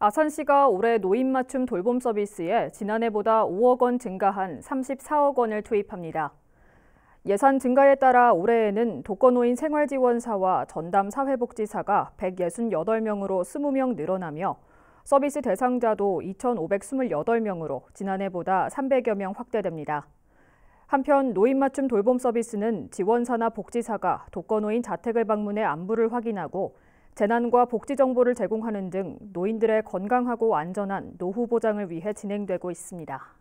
아산시가 올해 노인 맞춤 돌봄 서비스에 지난해보다 5억 원 증가한 34억 원을 투입합니다. 예산 증가에 따라 올해에는 독거노인 생활지원사와 전담 사회복지사가 168명으로 20명 늘어나며 서비스 대상자도 2,528명으로 지난해보다 300여 명 확대됩니다. 한편 노인 맞춤 돌봄 서비스는 지원사나 복지사가 독거노인 자택을 방문해 안부를 확인하고 재난과 복지 정보를 제공하는 등 노인들의 건강하고 안전한 노후 보장을 위해 진행되고 있습니다.